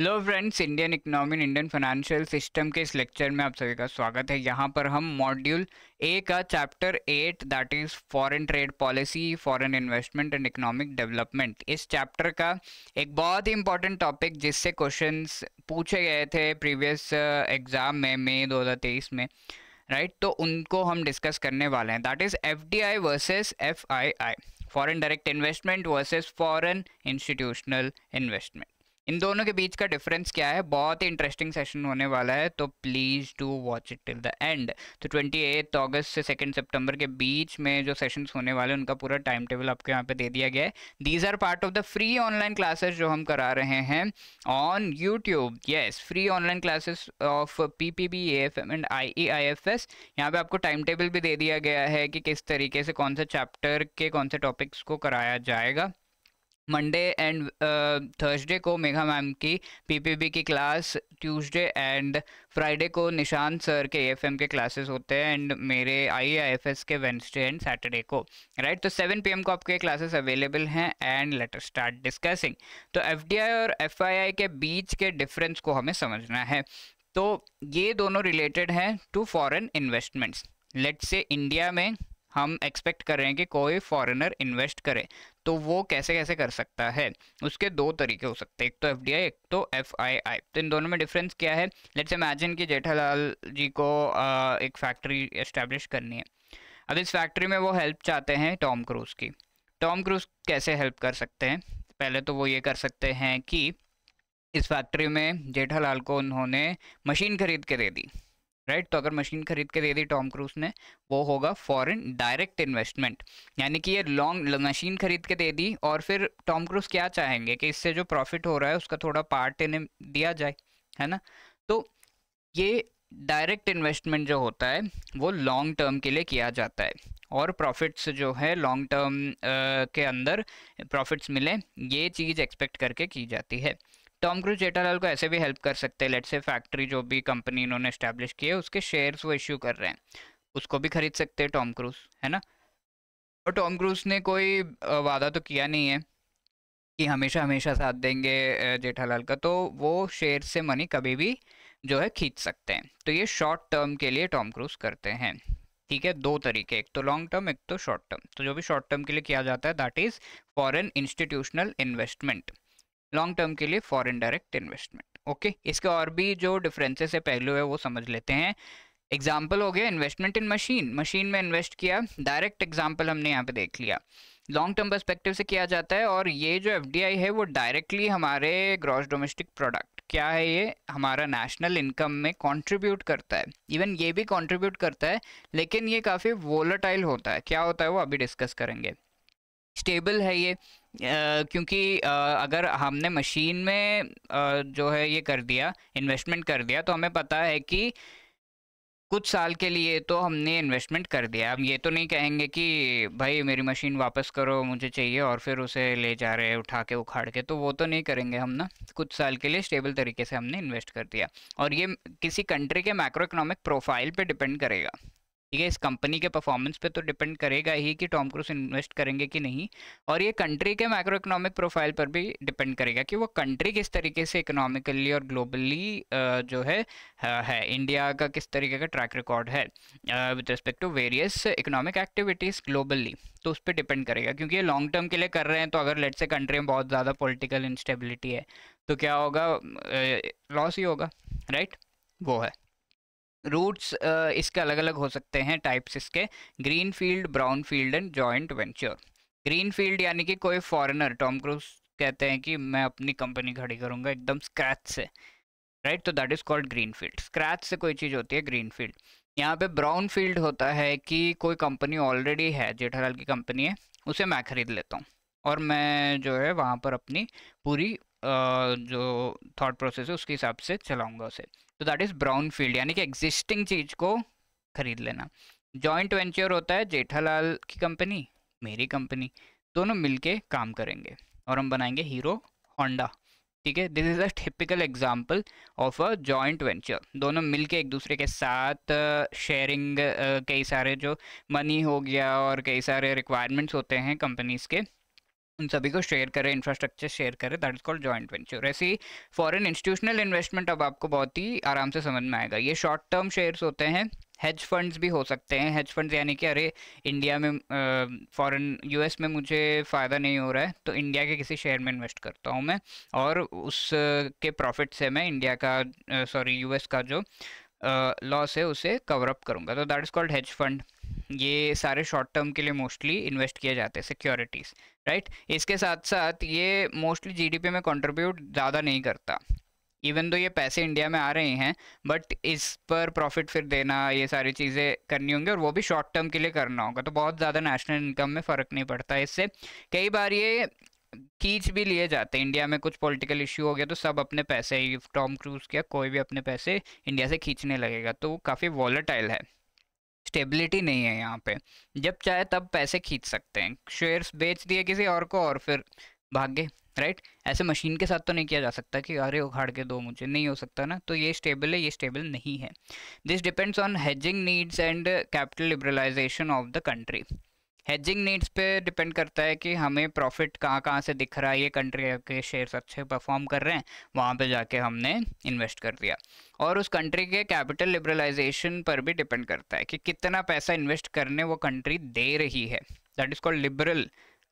Hello friends Indian economy Indian financial system के इस lecture में आप सभी का स्वागत है यहाँ पर हम मॉड्यूल ए का chapter eight that is foreign trade policy foreign investment and economic development इस चैप्टर का एक बहुत ही इंपॉर्टेंट टॉपिक जिससे क्वेश्चंस पूछे गए थे प्रीवियस एग्ज़ाम uh, में मई दो में राइट right? तो उनको हम डिस्कस करने वाले हैं that is F D I versus F I I foreign direct investment versus foreign institutional investment इन दोनों के बीच का डिफरेंस क्या है बहुत ही इंटरेस्टिंग सेशन होने वाला है तो please do watch it till the end तो ट्वेंटी एथ ऑगस्ट से सेकेंड सेप्टेम्बर के बीच में जो सेशन होने वाले हैं उनका पूरा टाइम टेबल आपको यहाँ पे दे दिया गया है these are part of the free online classes जो हम करा रहे हैं on YouTube yes free online classes of P P B F M and I E I F S यहाँ पे आपको टाइम टेबल भी दे दिया गया है कि किस तरीके से कौन से चैप्टर के कौन से टॉपिक्स को कराया जाएगा मंडे एंड थर्सडे को मेघा मैम की पीपीबी की क्लास ट्यूसडे एंड फ्राइडे को निशान सर के एएफएम के क्लासेस होते हैं एंड मेरे आईआईएफएस के वेंसडे एंड सैटरडे को राइट तो सेवन पीएम को आपके क्लासेस अवेलेबल हैं and let us start discussing तो एफडीआई और एफआईआई के बीच के डिफरेंस को हमें समझना है तो ये दोनों रिलेटेड हैं to foreign investments let say India में हम एक्सपेक्ट कर रहे हैं कि कोई फॉरेनर इन्वेस्ट करे तो वो कैसे कैसे कर सकता है उसके दो तरीके हो सकते हैं एक तो एफ एक तो एफ तो इन दोनों में डिफरेंस क्या है लेट्स इमेजिन कि जेठालाल जी को आ, एक फैक्ट्री इस्टेब्लिश करनी है अब इस फैक्ट्री में वो हेल्प चाहते हैं टॉम क्रूज की टॉम क्रूज कैसे हेल्प कर सकते हैं पहले तो वो ये कर सकते हैं कि इस फैक्ट्री में जेठालाल को उन्होंने मशीन खरीद के दे दी राइट right? तो अगर मशीन खरीद के दे दी टॉम क्रूज ने वो होगा फॉरेन डायरेक्ट इन्वेस्टमेंट यानी कि ये लॉन्ग मशीन खरीद के दे दी और फिर टॉम क्रूज क्या चाहेंगे कि इससे जो प्रॉफिट हो रहा है उसका थोड़ा पार्ट इन्हें दिया जाए है ना तो ये डायरेक्ट इन्वेस्टमेंट जो होता है वो लॉन्ग टर्म के लिए किया जाता है और प्रॉफिट्स जो है लॉन्ग टर्म के अंदर प्रॉफिट्स मिले ये चीज़ एक्सपेक्ट करके की जाती है टॉम क्रूज जेठालाल को ऐसे भी हेल्प कर सकते हैं लेट से फैक्ट्री जो भी कंपनी इन्होंने इस्टेब्लिश की है उसके शेयर्स वो इश्यू कर रहे हैं उसको भी खरीद सकते हैं टॉम क्रूज है ना और टॉम क्रूज ने कोई वादा तो किया नहीं है कि हमेशा हमेशा साथ देंगे जेठालाल का तो वो शेयर से मनी कभी भी जो है खींच सकते हैं तो ये शॉर्ट टर्म के लिए टॉम क्रूज करते हैं ठीक है दो तरीके एक तो लॉन्ग टर्म एक तो शॉर्ट टर्म तो जो भी शॉर्ट टर्म के लिए किया जाता है that is foreign institutional investment long term के लिए फॉरेन डायरेक्ट इन्वेस्टमेंट ओके इसके और भी जो डिफरेंसेस है पहलू है वो समझ लेते हैं एग्जाम्पल हो गया इन्वेस्टमेंट इन मशीन मशीन में इन्वेस्ट किया डायरेक्ट एग्जाम्पल हमने यहाँ पे देख लिया लॉन्ग टर्म परस्पेक्टिव से किया जाता है और ये जो एफ है वो डायरेक्टली हमारे ग्रॉस डोमेस्टिक प्रोडक्ट क्या है ये हमारा नेशनल इनकम में कंट्रीब्यूट करता है इवन ये भी कंट्रीब्यूट करता है लेकिन ये काफ़ी वोलाटाइल होता है क्या होता है वो अभी डिस्कस करेंगे स्टेबल है ये क्योंकि अगर हमने मशीन में जो है ये कर दिया इन्वेस्टमेंट कर दिया तो हमें पता है कि कुछ साल के लिए तो हमने इन्वेस्टमेंट कर दिया हम ये तो नहीं कहेंगे कि भाई मेरी मशीन वापस करो मुझे चाहिए और फिर उसे ले जा रहे हैं उठा के उखाड़ के तो वो तो नहीं करेंगे हम ना कुछ साल के लिए स्टेबल तरीके से हमने इन्वेस्ट कर दिया और ये किसी कंट्री के माइक्रो इकोनॉमिक प्रोफाइल पे डिपेंड करेगा ठीक है इस कंपनी के परफॉर्मेंस पे तो डिपेंड करेगा ही कि टॉम क्रूज इन्वेस्ट करेंगे कि नहीं और ये कंट्री के माइक्रो इकोनॉमिक प्रोफाइल पर भी डिपेंड करेगा कि वो कंट्री किस तरीके से इकोनॉमिकली और ग्लोबली जो है है इंडिया का किस तरीके का ट्रैक रिकॉर्ड है with respect to various economic activities globally तो उस पर डिपेंड करेगा क्योंकि ये लॉन्ग टर्म के लिए कर रहे हैं तो अगर लेट से कंट्री में बहुत ज़्यादा पोलिटिकल इंस्टेबिलिटी है तो क्या होगा लॉस ही होगा राइट वो है रूट्स इसके अलग अलग हो सकते हैं टाइप्स इसके green field brown field and joint venture green field यानी कि कोई फॉरेनर टॉम क्रूज कहते हैं कि मैं अपनी कंपनी खड़ी करूँगा एकदम स्क्रैच से राइट तो that is called green field scratch से कोई चीज़ होती है ग्रीन फील्ड यहाँ पे ब्राउन फील्ड होता है कि कोई कंपनी ऑलरेडी है जेठालाल की कंपनी है उसे मैं खरीद लेता हूँ और मैं जो है वहाँ पर अपनी पूरी जो थाट प्रोसेस है उसके हिसाब से चलाऊँगा उसे तो दैट इज ब्राउन फील्ड यानी कि एग्जिस्टिंग चीज को खरीद लेना जॉइंट वेंचर होता है जेठालाल की कंपनी मेरी कंपनी दोनों मिलके काम करेंगे और हम बनाएंगे हीरो होंडा ठीक है this is a typical example of a joint venture दोनों मिलके एक दूसरे के साथ शेयरिंग uh, uh, कई सारे जो मनी हो गया और कई सारे रिक्वायरमेंट्स होते हैं कंपनीज के उन सभी को शेयर करें इंफ्रास्ट्रक्चर शेयर करें that is called joint venture ऐसी फॉरेन इंस्टीट्यूशनल इन्वेस्टमेंट अब आपको बहुत ही आराम से समझ में आएगा ये शॉर्ट टर्म शेयर्स होते हैं हेज फंड्स भी हो सकते हैं हेज फंड्स यानी कि अरे इंडिया में फॉरेन यूएस में मुझे फ़ायदा नहीं हो रहा है तो इंडिया के किसी शेयर में इन्वेस्ट करता हूँ मैं और उसके प्रॉफिट से मैं इंडिया का सॉरी यूएस का जो लॉस है उसे कवर अप करूँगा तो that is called hedge fund ये सारे शॉर्ट टर्म के लिए मोस्टली इन्वेस्ट किए जाते हैं सिक्योरिटीज़ राइट इसके साथ साथ ये मोस्टली जीडीपी में कंट्रीब्यूट ज़्यादा नहीं करता इवन तो ये पैसे इंडिया में आ रहे हैं बट इस पर प्रॉफिट फिर देना ये सारी चीज़ें करनी होंगी और वो भी शॉर्ट टर्म के लिए करना होगा तो बहुत ज़्यादा नेशनल इनकम में फ़र्क नहीं पड़ता इससे कई बार ये खींच भी लिए जाते हैं इंडिया में कुछ पॉलिटिकल इश्यू हो गया तो सब अपने पैसे टॉम क्रूज क्या कोई भी अपने पैसे इंडिया से खींचने लगेगा तो काफ़ी वॉलेटाइल है स्टेबिलिटी नहीं है यहाँ पे जब चाहे तब पैसे खींच सकते हैं शेयर्स बेच दिए किसी और को और फिर भाग गए राइट ऐसे मशीन के साथ तो नहीं किया जा सकता कि अरे उखाड़ के दो मुझे नहीं हो सकता ना तो ये स्टेबल है ये स्टेबल नहीं है this depends on hedging needs and capital liberalisation of the country hedging needs पे डिपेंड करता है कि हमें प्रॉफिट कहाँ कहाँ से दिख रहा है ये कंट्री के शेयर्स अच्छे परफॉर्म कर रहे हैं वहाँ पे जाके हमने इन्वेस्ट कर दिया और उस कंट्री के कैपिटल लिबरलाइजेशन पर भी डिपेंड करता है कि कितना पैसा इन्वेस्ट करने वो कंट्री दे रही है that is called liberal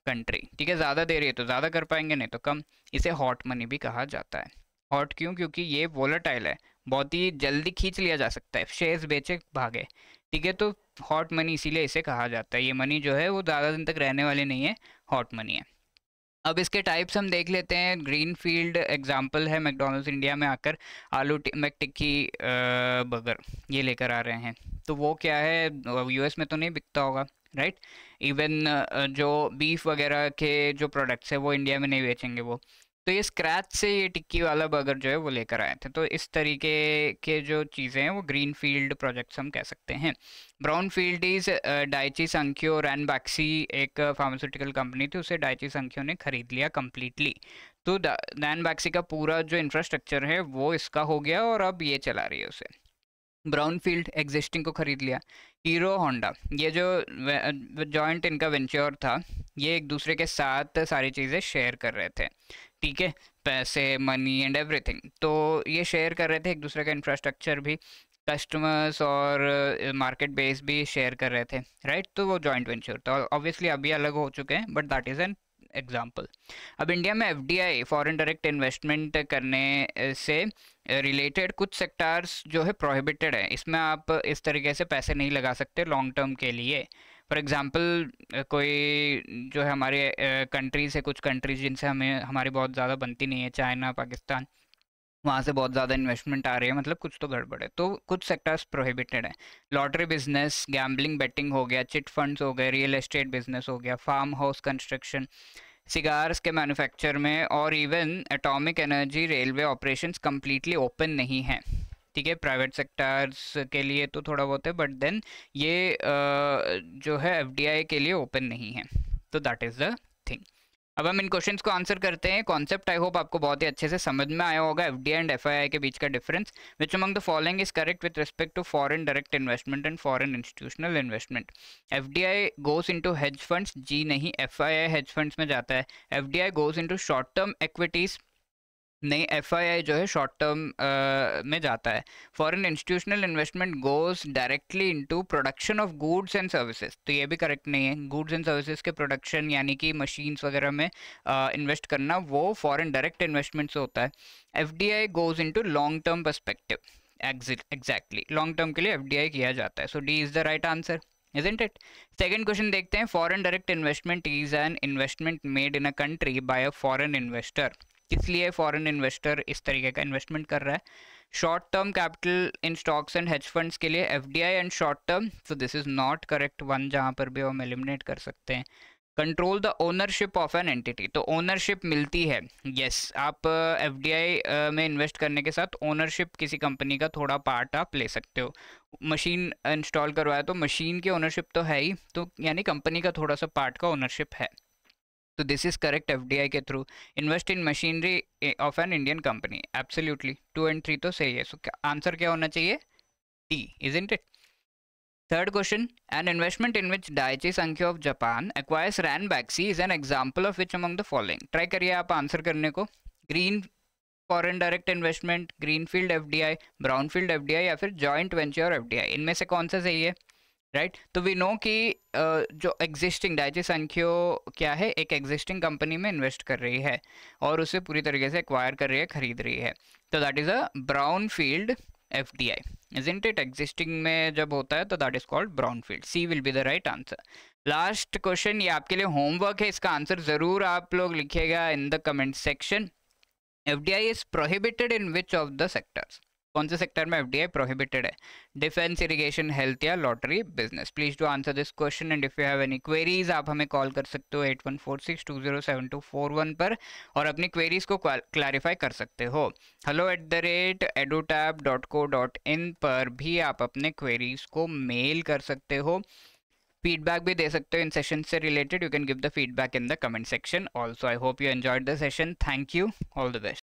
country ठीक है ज़्यादा दे रही है तो ज़्यादा कर पाएंगे नहीं तो कम इसे हॉट मनी भी कहा जाता है हॉट क्यों क्योंकि ये वोलाटाइल है बहुत ही जल्दी खींच लिया जा सकता है शेयर्स बेचे भागे ठीक है तो हॉट मनी इसीलिए इसे कहा जाता है ये मनी जो है वो ज़्यादा दिन तक रहने वाले नहीं है हॉट मनी है अब इसके टाइप्स हम देख लेते हैं ग्रीन फील्ड एग्जाम्पल है मैकडोनल्ड्स इंडिया में आकर आलू मैकटिक्की बर्गर ये लेकर आ रहे हैं तो वो क्या है यूएस में तो नहीं बिकता होगा राइट इवन जो बीफ वगैरह के जो प्रोडक्ट्स है वो इंडिया में नहीं बेचेंगे वो तो ये स्क्रैच से ये टिक्की वाला बर्गर जो है वो लेकर आए थे तो इस तरीके के जो चीज़ें हैं वो ग्रीन फील्ड प्रोजेक्ट्स हम कह सकते हैं brown field is Daiichi Sankyo Ranbaxy एक फार्मास्यूटिकल कंपनी थी उसे डाइची संख्यो ने खरीद लिया कम्प्लीटली तो रैन बैक्सी का पूरा जो इंफ्रास्ट्रक्चर है वो इसका हो गया और अब ये चला रही है उसे ब्राउन फील्ड एग्जिस्टिंग को खरीद लिया हीरो होंडा ये जो जॉइंट इनका वेंचर था ये एक दूसरे के साथ सारी चीज़ें शेयर कर रहे थे ठीक है पैसे मनी एंड एवरीथिंग तो ये शेयर कर रहे थे एक दूसरे का इंफ्रास्ट्रक्चर भी कस्टमर्स और मार्केट बेस भी शेयर कर रहे थे राइट तो वो जॉइंट वेंचर था ऑब्वियसली अभी अलग हो चुके हैं but that is an example अब इंडिया में F D I foreign direct investment करने से रिलेटेड कुछ सेक्टर्स जो है प्रोहिबिटेड है इसमें आप इस तरीके से पैसे नहीं लगा सकते लॉन्ग टर्म के लिए फॉर एग्ज़ाम्पल कोई जो है हमारे कंट्रीज है कुछ कंट्रीज जिनसे हमें हमारी बहुत ज़्यादा बनती नहीं है चाइना पाकिस्तान वहाँ से बहुत ज़्यादा इन्वेस्टमेंट आ रही है मतलब कुछ तो गड़बड़ है तो कुछ सेक्टर्स प्रोहिबिटेड हैं लॉटरी बिजनेस गैम्बलिंग बेटिंग हो गया चिट फंड्स हो गए रियल एस्टेट बिजनेस हो गया फार्म हाउस कंस्ट्रक्शन सिगार्स के मैन्युफैक्चर में और even atomic energy railway operations completely open नहीं हैं ठीक है प्राइवेट सेक्टर्स के लिए तो थोड़ा बहुत है बट देन ये जो है एफ के लिए ओपन नहीं है तो दैट इज़ द थिंग अब हम इन क्वेश्चंस को आंसर करते हैं कॉन्सेप्ट आई होप आपको बहुत ही अच्छे से समझ में आया होगा एफ एंड एफ के बीच का difference which among the following is correct with respect to foreign direct investment and foreign institutional investment F D I goes into hedge funds जी नहीं F I I hedge funds में जाता है F D I goes into short term equities नहीं F जो है short term में जाता है foreign institutional investment goes directly into production of goods and services तो ये भी करेक्ट नहीं है गुड्स एंड सर्विसेज के प्रोडक्शन यानी कि मशीन्स वगैरह में इन्वेस्ट करना वो फॉरेन डायरेक्ट इन्वेस्टमेंट से होता है F D I goes into long term perspective exactly long term के लिए एफ डी आई किया जाता है so D is the right answer isn't it second question देखते हैं foreign direct investment is an investment made in a country by a foreign investor किस लिए foreign investor इस तरीके का इन्वेस्टमेंट कर रहा है short term capital in stocks and hedge funds के लिए F and short term so this is not correct one जहाँ पर भी हम एलिमिनेट कर सकते हैं control the ownership of an entity तो ओनरशिप मिलती है यस yes, आप एफ uh, uh, में इन्वेस्ट करने के साथ ओनरशिप किसी कंपनी का थोड़ा पार्ट आप ले सकते हो मशीन इंस्टॉल करवाया तो मशीन की ओनरशिप तो है ही तो यानी कंपनी का थोड़ा सा पार्ट का ओनरशिप है तो दिस इज़ करेक्ट एफ के through invest in machinery of an Indian company absolutely two and three तो सही है सो आंसर क्या होना चाहिए T isn't it question an investment in which which Daiichi of Japan acquires Ranbaxy is an example of which among the following try करिए आप answer करने को green foreign direct investment field F D I field F D आई या फिर joint venture F D I इनमें से कौन सा सही है राइट right? तो वी नो कि जो एग्जिस्टिंग डाइजे संख्यो क्या है एक एग्जिस्टिंग कंपनी में इन्वेस्ट कर रही है और उसे पूरी तरीके से एक्वायर कर रही है खरीद रही है तो that is a brown field F D I isn't it existing में जब होता है तो that is called brown field C will be the right answer last question ये आपके लिए होमवर्क है इसका आंसर ज़रूर आप लोग लिखिएगा in the comment section F D I is prohibited in which of the sectors कौन से सेक्टर में एफडीआई प्रोहिबिटेड है डिफेंस इरिगेशन हेल्थ या lottery business please to answer this question and if you have any queries आप हमें call कर सकते हो at one four six two zero seven two four one पर और अपनी क्वेरीज को क्लैरिफाई कर सकते हो hello at the rate EduTap dot co dot in पर भी आप अपने क्वेरीज को मेल कर सकते हो फीडबैक भी दे सकते हो इन सेशन से related you can give the feedback in the comment section also I hope you enjoyed the session thank you all the best